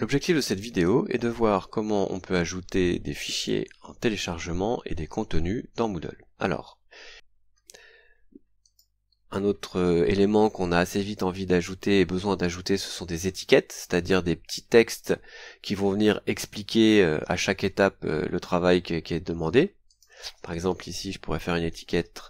L'objectif de cette vidéo est de voir comment on peut ajouter des fichiers en téléchargement et des contenus dans Moodle. Alors, un autre euh, élément qu'on a assez vite envie d'ajouter et besoin d'ajouter, ce sont des étiquettes, c'est-à-dire des petits textes qui vont venir expliquer euh, à chaque étape euh, le travail qui est demandé. Par exemple, ici, je pourrais faire une étiquette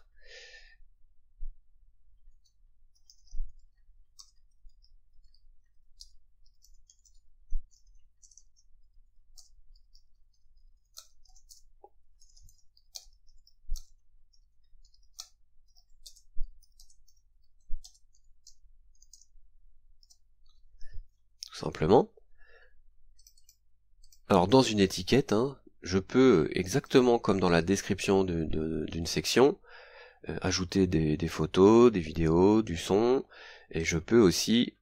simplement. Alors dans une étiquette, hein, je peux, exactement comme dans la description d'une section, euh, ajouter des, photos, des vidéos, du son, et je peux aussi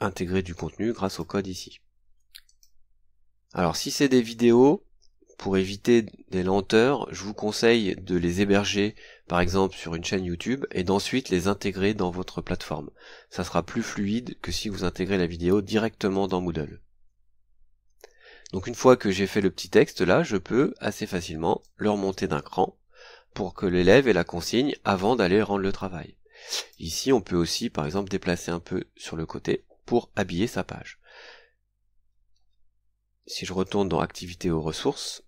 intégrer du contenu grâce au code ici. Alors si c'est des vidéos, pour éviter des lenteurs, je vous conseille de les héberger par exemple sur une chaîne YouTube et d'ensuite les intégrer dans votre plateforme. Ça sera plus fluide que si vous intégrez la vidéo directement dans Moodle. Donc une fois que j'ai fait le petit texte là, je peux assez facilement le remonter d'un cran pour que l'élève ait la consigne avant d'aller rendre le travail. Ici on peut aussi par exemple déplacer un peu sur le côté pour habiller sa page. Si je retourne dans Activités aux ressources,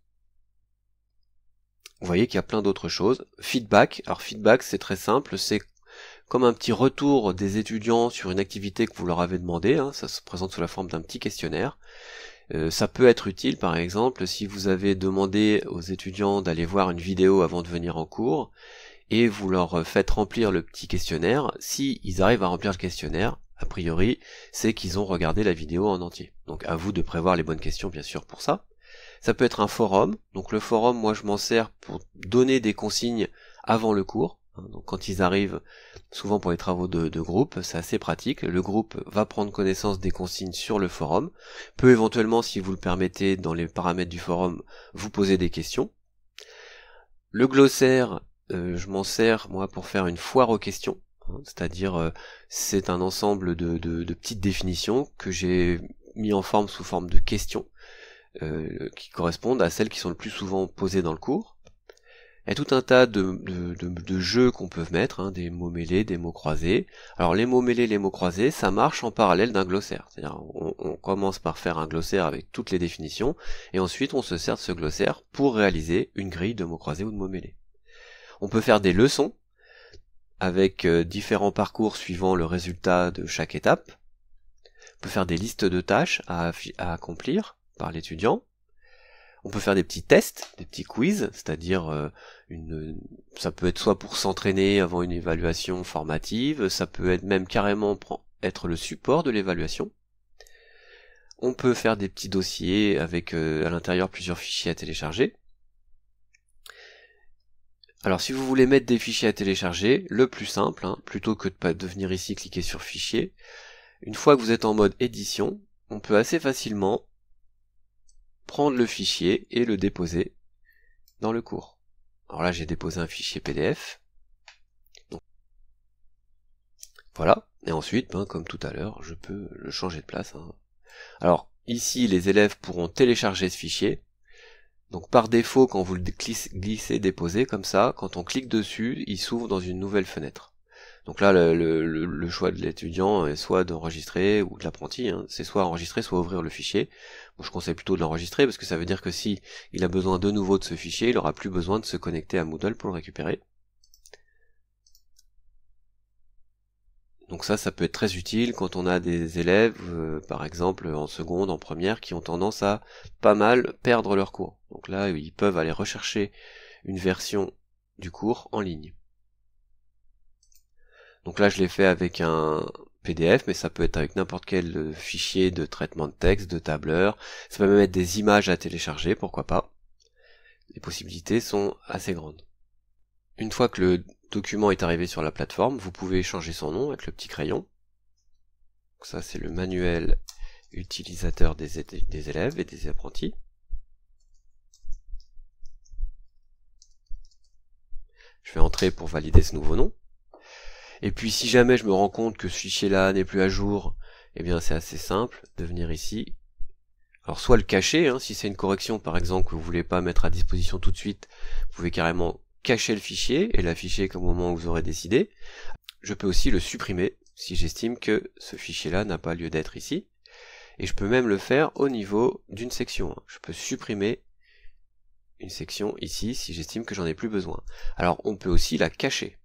vous voyez qu'il y a plein d'autres choses. Feedback, alors feedback c'est très simple, c'est comme un petit retour des étudiants sur une activité que vous leur avez demandé, hein. ça se présente sous la forme d'un petit questionnaire. Euh, ça peut être utile par exemple si vous avez demandé aux étudiants d'aller voir une vidéo avant de venir en cours et vous leur faites remplir le petit questionnaire. S'ils arrivent à remplir le questionnaire, a priori, c'est qu'ils ont regardé la vidéo en entier. Donc à vous de prévoir les bonnes questions bien sûr pour ça. Ça peut être un forum. Donc le forum, moi je m'en sers pour donner des consignes avant le cours. Hein. Donc quand ils arrivent, souvent pour les travaux de, groupe, c'est assez pratique. Le groupe va prendre connaissance des consignes sur le forum, peut éventuellement, si vous le permettez, dans les paramètres du forum, vous poser des questions. Le glossaire, euh, je m'en sers moi pour faire une foire aux questions. Hein. C'est-à-dire euh, c'est un ensemble de, de petites définitions que j'ai mis en forme sous forme de questions euh, qui correspondent à celles qui sont le plus souvent posées dans le cours. et tout un tas de, jeux qu'on peut mettre, hein, des mots mêlés, des mots croisés. Alors les mots mêlés, les mots croisés, ça marche en parallèle d'un glossaire. C'est-à-dire on, commence par faire un glossaire avec toutes les définitions, et ensuite on se sert de ce glossaire pour réaliser une grille de mots croisés ou de mots mêlés. On peut faire des leçons avec euh, différents parcours suivant le résultat de chaque étape. On peut faire des listes de tâches à accomplir par l'étudiant. On peut faire des petits tests, des petits quiz, c'est-à-dire euh, une, ça peut être soit pour s'entraîner avant une évaluation formative, ça peut être même carrément être le support de l'évaluation. On peut faire des petits dossiers avec euh, à l'intérieur plusieurs fichiers à télécharger. Alors si vous voulez mettre des fichiers à télécharger, le plus simple, hein, plutôt que de, de venir ici cliquer sur fichier, une fois que vous êtes en mode édition, on peut assez facilement prendre le fichier et le déposer dans le cours. Alors là, j'ai déposé un fichier PDF. voilà. Et ensuite, ben, comme tout à l'heure, je peux le changer de place. Hein. Alors, ici, les élèves pourront télécharger ce fichier. Donc par défaut, quand vous le glissez, déposez comme ça, quand on clique dessus, il s'ouvre dans une nouvelle fenêtre. Donc là, le, choix de l'étudiant est soit d'enregistrer ou de l'apprenti, hein. c'est soit enregistrer, soit ouvrir le fichier. je conseille plutôt de l'enregistrer parce que ça veut dire que si il a besoin de nouveau de ce fichier, il aura plus besoin de se connecter à Moodle pour le récupérer. Donc ça, ça peut être très utile quand on a des élèves, euh, par exemple en seconde, en première, qui ont tendance à pas mal perdre leur cours. Donc là, ils peuvent aller rechercher une version du cours en ligne. Donc là, je l'ai fait avec un PDF, mais ça peut être avec n'importe quel euh, fichier de traitement de texte, de tableur. Ça peut même être des images à télécharger, pourquoi pas. Les possibilités sont assez grandes. Une fois que le document est arrivé sur la plateforme, vous pouvez changer son nom avec le petit crayon. ça, c'est le manuel utilisateur des élèves et des apprentis. Je vais entrer pour valider ce nouveau nom. Et puis si jamais je me rends compte que ce fichier-là n'est plus à jour, eh bien c'est assez simple de venir ici. Alors soit le cacher, hein, si c'est une correction par exemple que vous voulez pas mettre à disposition tout de suite, vous pouvez carrément cacher le fichier et l'afficher qu'au moment où vous aurez décidé. Je peux aussi le supprimer si j'estime que ce fichier-là n'a pas lieu d'être ici. Et je peux même le faire au niveau d'une section. Hein. Je peux supprimer une section ici si j'estime que j'en ai plus besoin. Alors on peut aussi la cacher.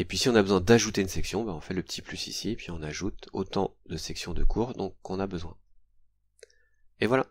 Et puis si on a besoin d'ajouter une section, ben on fait le petit plus ici, et puis on ajoute autant de sections de cours qu'on a besoin. Et voilà